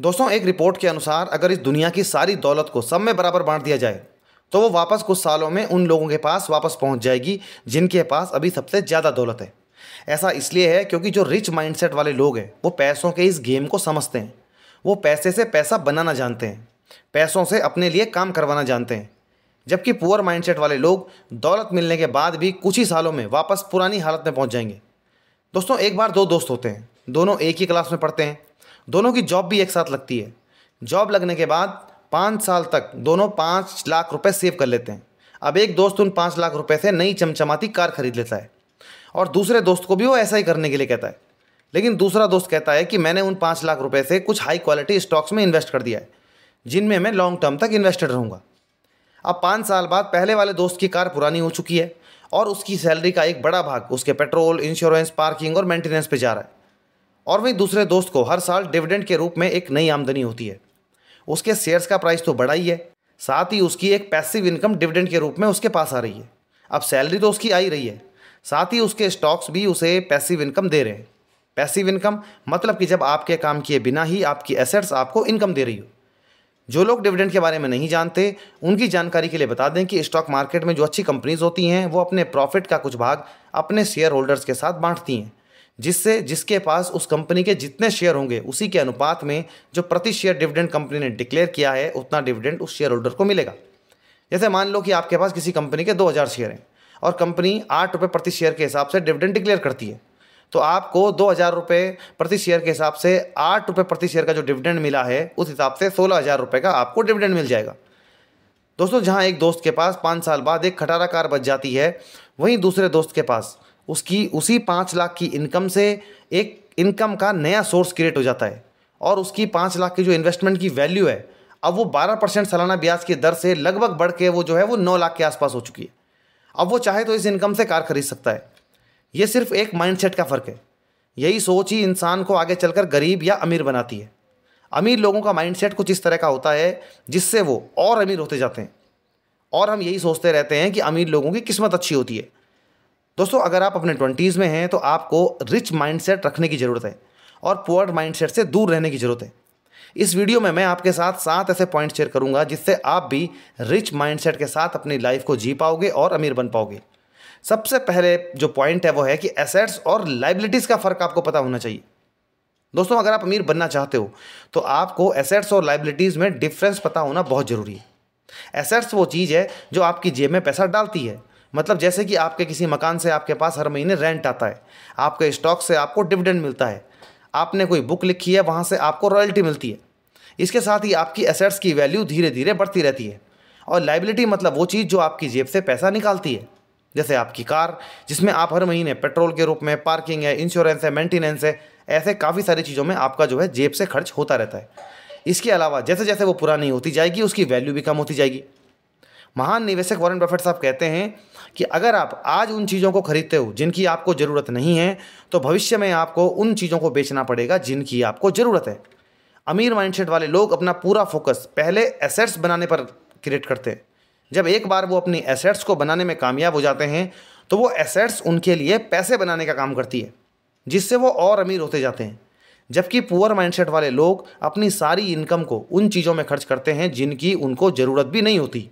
दोस्तों एक रिपोर्ट के अनुसार अगर इस दुनिया की सारी दौलत को सब में बराबर बांट दिया जाए तो वो वापस कुछ सालों में उन लोगों के पास वापस पहुंच जाएगी जिनके पास अभी सबसे ज़्यादा दौलत है ऐसा इसलिए है क्योंकि जो रिच माइंडसेट वाले लोग हैं वो पैसों के इस गेम को समझते हैं वो पैसे से पैसा बनाना जानते हैं पैसों से अपने लिए काम करवाना जानते हैं जबकि पुअर माइंडसेट वाले लोग दौलत मिलने के बाद भी कुछ ही सालों में वापस पुरानी हालत में पहुंच जाएंगे दोस्तों एक बार दो दोस्त होते हैं दोनों एक ही क्लास में पढ़ते हैं दोनों की जॉब भी एक साथ लगती है जॉब लगने के बाद पाँच साल तक दोनों पाँच लाख रुपए सेव कर लेते हैं अब एक दोस्त उन पाँच लाख रुपए से नई चमचमाती कार खरीद लेता है और दूसरे दोस्त को भी वो ऐसा ही करने के लिए कहता है लेकिन दूसरा दोस्त कहता है कि मैंने उन पाँच लाख रुपए से कुछ हाई क्वालिटी स्टॉक्स में इन्वेस्ट कर दिया है जिनमें मैं लॉन्ग टर्म तक इन्वेस्टेड रहूँगा अब पाँच साल बाद पहले वाले दोस्त की कार पुरानी हो चुकी है और उसकी सैलरी का एक बड़ा भाग उसके पेट्रोल इंश्योरेंस पार्किंग और मेंटेनेंस पे जा रहा है और वहीं दूसरे दोस्त को हर साल डिविडेंड के रूप में एक नई आमदनी होती है उसके शेयर्स का प्राइस तो बढ़ा ही है साथ ही उसकी एक पैसिव इनकम डिविडेंड के रूप में उसके पास आ रही है अब सैलरी तो उसकी आ ही रही है साथ ही उसके स्टॉक्स भी उसे पैसिव इनकम दे रहे हैं पैसिव इनकम मतलब कि जब आपके काम किए बिना ही आपकी एसेट्स आपको इनकम दे रही हो जो लोग डिविडेंड के बारे में नहीं जानते उनकी जानकारी के लिए बता दें कि स्टॉक मार्केट में जो अच्छी कंपनीज होती हैं वो अपने प्रॉफिट का कुछ भाग अपने शेयर होल्डर्स के साथ बांटती हैं जिससे जिसके पास उस कंपनी के जितने शेयर होंगे उसी के अनुपात में जो प्रति शेयर डिविडेंड कंपनी ने डिक्लेयर किया है उतना डिविडेंड उस शेयर होल्डर को मिलेगा जैसे मान लो कि आपके पास किसी कंपनी के 2000 शेयर हैं और कंपनी आठ रुपये प्रति शेयर के हिसाब से डिविडेंड डिक्लेयर करती है तो आपको दो हज़ार रुपये प्रति शेयर के हिसाब से आठ रुपये प्रति शेयर का जो डिविडेंड मिला है उस हिसाब से सोलह हज़ार रुपये का आपको डिविडेंड मिल जाएगा दोस्तों जहाँ एक दोस्त के पास पाँच साल बाद एक खटारा कार बच जाती है वहीं दूसरे दोस्त के पास उसकी उसी पाँच लाख की इनकम से एक इनकम का नया सोर्स क्रिएट हो जाता है और उसकी पाँच लाख की जो इन्वेस्टमेंट की वैल्यू है अब वो बारह परसेंट सालाना ब्याज की दर से लगभग बढ़ के वो जो है वो नौ लाख के आसपास हो चुकी है अब वो चाहे तो इस इनकम से कार खरीद सकता है ये सिर्फ एक माइंडसेट का फ़र्क है यही सोच ही इंसान को आगे चलकर गरीब या अमीर बनाती है अमीर लोगों का माइंडसेट कुछ इस तरह का होता है जिससे वो और अमीर होते जाते हैं और हम यही सोचते रहते हैं कि अमीर लोगों की किस्मत अच्छी होती है दोस्तों अगर आप अपने ट्वेंटीज़ में हैं तो आपको रिच माइंडसेट रखने की ज़रूरत है और पुअर माइंडसेट से दूर रहने की ज़रूरत है इस वीडियो में मैं आपके साथ सात ऐसे पॉइंट शेयर करूंगा जिससे आप भी रिच माइंडसेट के साथ अपनी लाइफ को जी पाओगे और अमीर बन पाओगे सबसे पहले जो पॉइंट है वो है कि एसेट्स और लाइबिलिटीज़ का फ़र्क आपको पता होना चाहिए दोस्तों अगर आप अमीर बनना चाहते हो तो आपको एसेट्स और लाइबिलिटीज़ में डिफरेंस पता होना बहुत ज़रूरी है एसेट्स वो चीज़ है जो आपकी जेब में पैसा डालती है मतलब जैसे कि आपके किसी मकान से आपके पास हर महीने रेंट आता है आपके स्टॉक से आपको डिविडेंड मिलता है आपने कोई बुक लिखी है वहाँ से आपको रॉयल्टी मिलती है इसके साथ ही आपकी एसेट्स की वैल्यू धीरे धीरे बढ़ती रहती है और लाइबिलिटी मतलब वो चीज़ जो आपकी जेब से पैसा निकालती है जैसे आपकी कार जिसमें आप हर महीने पेट्रोल के रूप में पार्किंग है इंश्योरेंस है मेंटेनेंस है ऐसे काफ़ी सारी चीज़ों में आपका जो है जेब से खर्च होता रहता है इसके अलावा जैसे जैसे वो पुरानी होती जाएगी उसकी वैल्यू भी कम होती जाएगी महान निवेशक वॉरेन बफेट साहब कहते हैं कि अगर आप आज उन चीज़ों को खरीदते हो जिनकी आपको ज़रूरत नहीं है तो भविष्य में आपको उन चीज़ों को बेचना पड़ेगा जिनकी आपको ज़रूरत है अमीर माइंडसेट वाले लोग अपना पूरा फोकस पहले एसेट्स बनाने पर क्रिएट करते हैं जब एक बार वो अपनी एसेट्स को बनाने में कामयाब हो जाते हैं तो वो एसेट्स उनके लिए पैसे बनाने का काम करती है जिससे वो और अमीर होते जाते हैं जबकि पुअर माइंडसेट वाले लोग अपनी सारी इनकम को उन चीज़ों में खर्च करते हैं जिनकी उनको ज़रूरत भी नहीं होती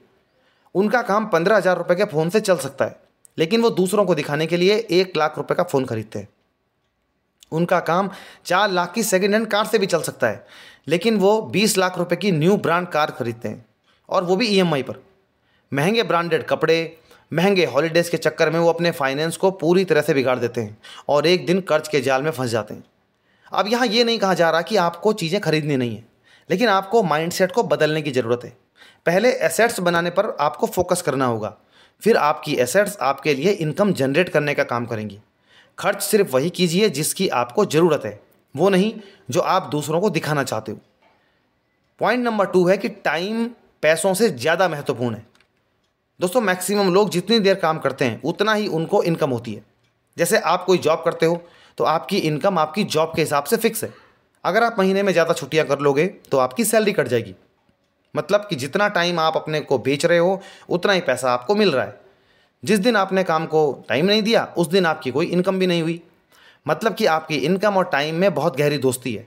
उनका काम पंद्रह हज़ार रुपये के फ़ोन से चल सकता है लेकिन वो दूसरों को दिखाने के लिए एक लाख रुपये का फ़ोन खरीदते हैं उनका काम चार लाख की सेकेंड हैंड कार से भी चल सकता है लेकिन वो बीस लाख रुपये की न्यू ब्रांड कार खरीदते हैं और वो भी ई e पर महंगे ब्रांडेड कपड़े महंगे हॉलीडेज़ के चक्कर में वो अपने फाइनेंस को पूरी तरह से बिगाड़ देते हैं और एक दिन कर्ज के जाल में फंस जाते हैं अब यहाँ ये नहीं कहा जा रहा कि आपको चीज़ें खरीदनी नहीं है लेकिन आपको माइंडसेट को बदलने की ज़रूरत है पहले एसेट्स बनाने पर आपको फोकस करना होगा फिर आपकी एसेट्स आपके लिए इनकम जनरेट करने का काम करेंगी खर्च सिर्फ वही कीजिए जिसकी आपको ज़रूरत है वो नहीं जो आप दूसरों को दिखाना चाहते हो पॉइंट नंबर टू है कि टाइम पैसों से ज़्यादा महत्वपूर्ण है दोस्तों मैक्सिमम लोग जितनी देर काम करते हैं उतना ही उनको इनकम होती है जैसे आप कोई जॉब करते हो तो आपकी इनकम आपकी जॉब के हिसाब से फिक्स है अगर आप महीने में ज़्यादा छुट्टियाँ कर लोगे तो आपकी सैलरी कट जाएगी मतलब कि जितना टाइम आप अपने को बेच रहे हो उतना ही पैसा आपको मिल रहा है जिस दिन आपने काम को टाइम नहीं दिया उस दिन आपकी कोई इनकम भी नहीं हुई मतलब कि आपकी इनकम और टाइम में बहुत गहरी दोस्ती है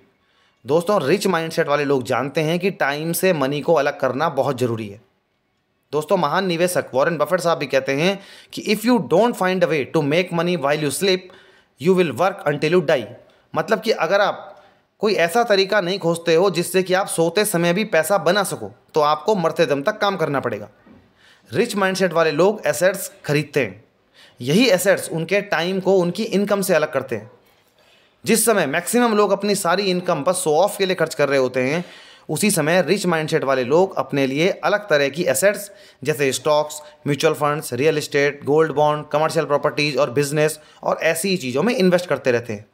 दोस्तों रिच माइंडसेट वाले लोग जानते हैं कि टाइम से मनी को अलग करना बहुत ज़रूरी है दोस्तों महान निवेशक वॉरेन बफेट साहब भी कहते हैं कि if you don't find a way to make money while you sleep you will work until you die मतलब कि अगर आप कोई ऐसा तरीका नहीं खोजते हो जिससे कि आप सोते समय भी पैसा बना सको तो आपको मरते दम तक काम करना पड़ेगा रिच माइंडसेट वाले लोग एसेट्स खरीदते हैं यही एसेट्स उनके टाइम को उनकी इनकम से अलग करते हैं जिस समय मैक्सिमम लोग अपनी सारी इनकम पर शो ऑफ के लिए खर्च कर रहे होते हैं उसी समय रिच माइंडसेट वाले लोग अपने लिए अलग तरह की एसेट्स जैसे stocks mutual funds real estate gold bond commercial properties और बिजनेस और ऐसी ही चीज़ों में इन्वेस्ट करते रहते हैं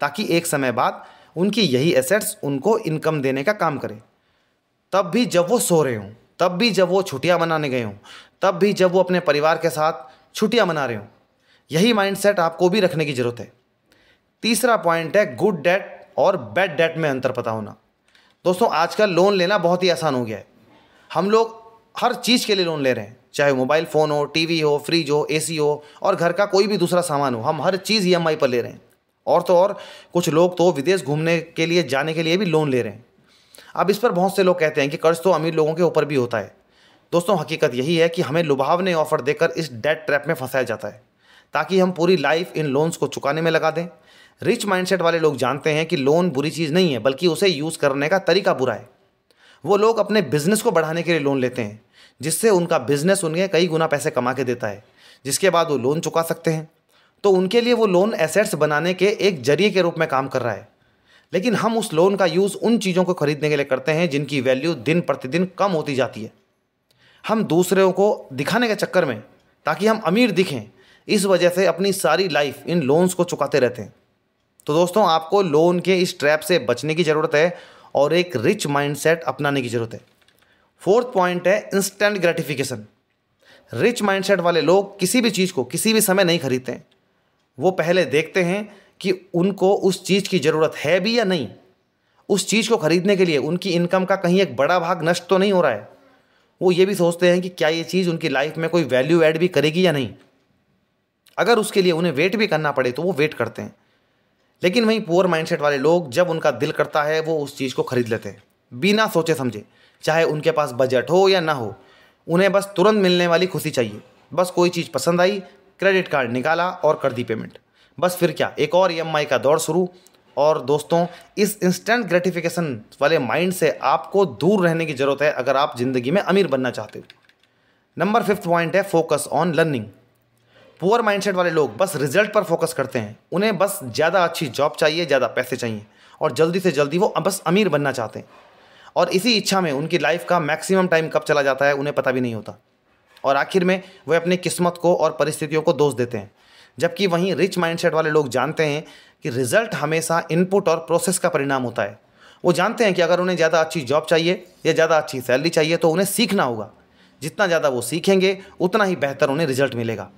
ताकि एक समय बाद उनकी यही एसेट्स उनको इनकम देने का काम करें तब भी जब वो सो रहे हों तब भी जब वो छुट्टियाँ मनाने गए हों तब भी जब वो अपने परिवार के साथ छुट्टियाँ मना रहे हों यही माइंडसेट आपको भी रखने की ज़रूरत है तीसरा पॉइंट है गुड डेट और बैड डेट में अंतर पता होना दोस्तों आजकल लोन लेना बहुत ही आसान हो गया है हम लोग हर चीज़ के लिए लोन ले रहे हैं चाहे मोबाइल फ़ोन हो टीवी हो फ्रिज हो एसी हो और घर का कोई भी दूसरा सामान हो हम हर चीज़ ई e पर ले रहे हैं और तो और कुछ लोग तो विदेश घूमने के लिए जाने के लिए भी लोन ले रहे हैं अब इस पर बहुत से लोग कहते हैं कि कर्ज तो अमीर लोगों के ऊपर भी होता है दोस्तों हकीकत यही है कि हमें लुभावने ऑफर देकर इस डेट ट्रैप में फंसाया जाता है ताकि हम पूरी लाइफ इन लोन्स को चुकाने में लगा दें रिच माइंडसेट वाले लोग जानते हैं कि लोन बुरी चीज़ नहीं है बल्कि उसे यूज़ करने का तरीका बुरा है वो लोग अपने बिजनेस को बढ़ाने के लिए लोन लेते हैं जिससे उनका बिजनेस उनके कई गुना पैसे कमा के देता है जिसके बाद वो लोन चुका सकते हैं तो उनके लिए वो लोन एसेट्स बनाने के एक जरिए के रूप में काम कर रहा है लेकिन हम उस लोन का यूज़ उन चीज़ों को खरीदने के लिए करते हैं जिनकी वैल्यू दिन प्रतिदिन कम होती जाती है हम दूसरों को दिखाने के चक्कर में ताकि हम अमीर दिखें इस वजह से अपनी सारी लाइफ इन लोन्स को चुकाते रहते हैं तो दोस्तों आपको लोन के इस ट्रैप से बचने की ज़रूरत है और एक रिच माइंडसेट अपनाने की ज़रूरत है फोर्थ पॉइंट है इंस्टेंट ग्रेटिफिकेशन रिच माइंडसेट वाले लोग किसी भी चीज़ को किसी भी समय नहीं खरीदते हैं वो पहले देखते हैं कि उनको उस चीज़ की ज़रूरत है भी या नहीं उस चीज़ को ख़रीदने के लिए उनकी इनकम का कहीं एक बड़ा भाग नष्ट तो नहीं हो रहा है वो ये भी सोचते हैं कि क्या ये चीज़ उनकी लाइफ में कोई वैल्यू ऐड भी करेगी या नहीं अगर उसके लिए उन्हें वेट भी करना पड़े तो वो वेट करते हैं लेकिन वहीं पुअर माइंडसेट वाले लोग जब उनका दिल करता है वो उस चीज़ को ख़रीद लेते हैं बिना सोचे समझे चाहे उनके पास बजट हो या ना हो उन्हें बस तुरंत मिलने वाली खुशी चाहिए बस कोई चीज़ पसंद आई क्रेडिट कार्ड निकाला और कर दी पेमेंट बस फिर क्या एक और ई का दौर शुरू और दोस्तों इस इंस्टेंट ग्रेटिफिकेशन वाले माइंड से आपको दूर रहने की ज़रूरत है अगर आप ज़िंदगी में अमीर बनना चाहते हो नंबर फिफ्थ पॉइंट है focus on learning poor mindset वाले लोग बस रिजल्ट पर फोकस करते हैं उन्हें बस ज़्यादा अच्छी जॉब चाहिए ज़्यादा पैसे चाहिए और जल्दी से जल्दी वो बस अमीर बनना चाहते हैं और इसी इच्छा में उनकी लाइफ का मैक्सिमम टाइम कब चला जाता है उन्हें पता भी नहीं होता और आखिर में वे अपनी किस्मत को और परिस्थितियों को दोष देते हैं जबकि वहीं रिच माइंडसेट वाले लोग जानते हैं कि रिजल्ट हमेशा इनपुट और प्रोसेस का परिणाम होता है वो जानते हैं कि अगर उन्हें ज़्यादा अच्छी जॉब चाहिए या ज़्यादा अच्छी सैलरी चाहिए तो उन्हें सीखना होगा जितना ज़्यादा वो सीखेंगे उतना ही बेहतर उन्हें रिजल्ट मिलेगा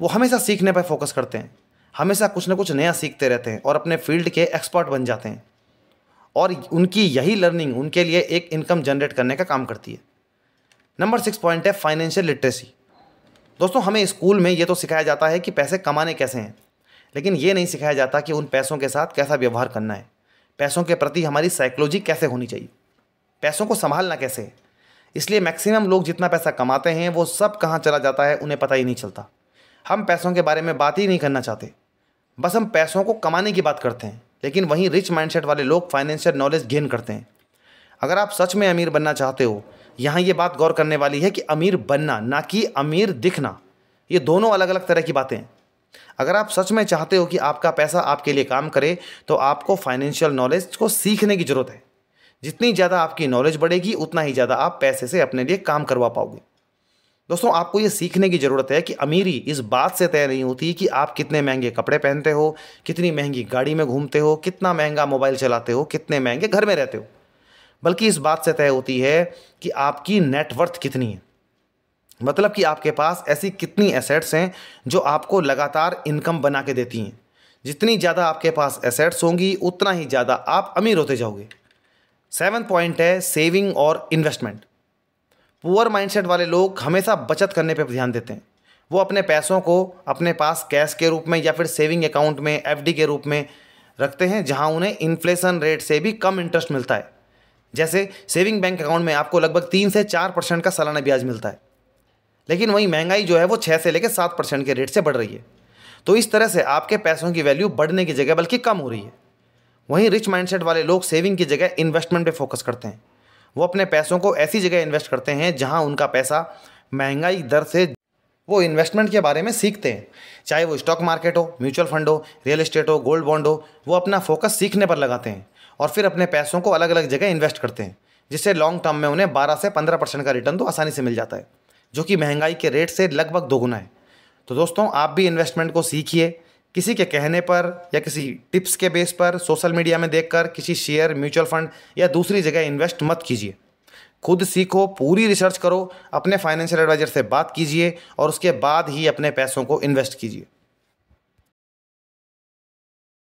वो हमेशा सीखने पर फोकस करते हैं हमेशा कुछ ना कुछ नया सीखते रहते हैं और अपने फील्ड के एक्सपर्ट बन जाते हैं और उनकी यही लर्निंग उनके लिए एक इनकम जनरेट करने का काम करती है नंबर सिक्स पॉइंट है फाइनेंशियल लिटरेसी दोस्तों हमें स्कूल में ये तो सिखाया जाता है कि पैसे कमाने कैसे हैं लेकिन ये नहीं सिखाया जाता कि उन पैसों के साथ कैसा व्यवहार करना है पैसों के प्रति हमारी साइकोलॉजी कैसे होनी चाहिए पैसों को संभालना कैसे है इसलिए मैक्सिमम लोग जितना पैसा कमाते हैं वो सब कहाँ चला जाता है उन्हें पता ही नहीं चलता हम पैसों के बारे में बात ही नहीं करना चाहते बस हम पैसों को कमाने की बात करते हैं लेकिन वहीं रिच माइंडसेट वाले लोग फाइनेंशियल नॉलेज गेन करते हैं अगर आप सच में अमीर बनना चाहते हो यहाँ ये बात गौर करने वाली है कि अमीर बनना ना कि अमीर दिखना ये दोनों अलग अलग तरह की बातें हैं अगर आप सच में चाहते हो कि आपका पैसा आपके लिए काम करे तो आपको फाइनेंशियल नॉलेज को सीखने की ज़रूरत है जितनी ज़्यादा आपकी नॉलेज बढ़ेगी उतना ही ज़्यादा आप पैसे से अपने लिए काम करवा पाओगे दोस्तों आपको ये सीखने की ज़रूरत है कि अमीरी इस बात से तय नहीं होती कि आप कितने महंगे कपड़े पहनते हो कितनी महंगी गाड़ी में घूमते हो कितना महंगा मोबाइल चलाते हो कितने महंगे घर में रहते हो बल्कि इस बात से तय होती है कि आपकी नेटवर्थ कितनी है मतलब कि आपके पास ऐसी कितनी एसेट्स हैं जो आपको लगातार इनकम बना के देती हैं जितनी ज़्यादा आपके पास एसेट्स होंगी उतना ही ज़्यादा आप अमीर होते जाओगे सेवन पॉइंट है सेविंग और इन्वेस्टमेंट पुअर माइंडसेट वाले लोग हमेशा बचत करने पर ध्यान देते हैं वो अपने पैसों को अपने पास कैश के रूप में या फिर सेविंग अकाउंट में एफडी के रूप में रखते हैं जहां उन्हें इन्फ्लेशन रेट से भी कम इंटरेस्ट मिलता है जैसे सेविंग बैंक अकाउंट में आपको लगभग तीन से चार परसेंट का सालाना ब्याज मिलता है लेकिन वहीं महंगाई जो है वो छः से लेकर सात परसेंट के रेट से बढ़ रही है तो इस तरह से आपके पैसों की वैल्यू बढ़ने की जगह बल्कि कम हो रही है वहीं रिच माइंडसेट वाले लोग सेविंग की जगह इन्वेस्टमेंट पे फोकस करते हैं वो अपने पैसों को ऐसी जगह इन्वेस्ट करते हैं जहां उनका पैसा महंगाई दर से वो इन्वेस्टमेंट के बारे में सीखते हैं चाहे वो स्टॉक मार्केट हो म्यूचुअल फंड हो रियल इस्टेट हो गोल्ड बॉन्ड हो वो अपना फोकस सीखने पर लगाते हैं और फिर अपने पैसों को अलग अलग जगह इन्वेस्ट करते हैं जिससे लॉन्ग टर्म में उन्हें बारह से पंद्रह परसेंट का रिटर्न तो आसानी से मिल जाता है जो कि महंगाई के रेट से लगभग दोगुना है तो दोस्तों आप भी इन्वेस्टमेंट को सीखिए किसी के कहने पर या किसी टिप्स के बेस पर सोशल मीडिया में देखकर किसी शेयर म्यूचुअल फंड या दूसरी जगह इन्वेस्ट मत कीजिए खुद सीखो पूरी रिसर्च करो अपने फाइनेंशियल एडवाइजर से बात कीजिए और उसके बाद ही अपने पैसों को इन्वेस्ट कीजिए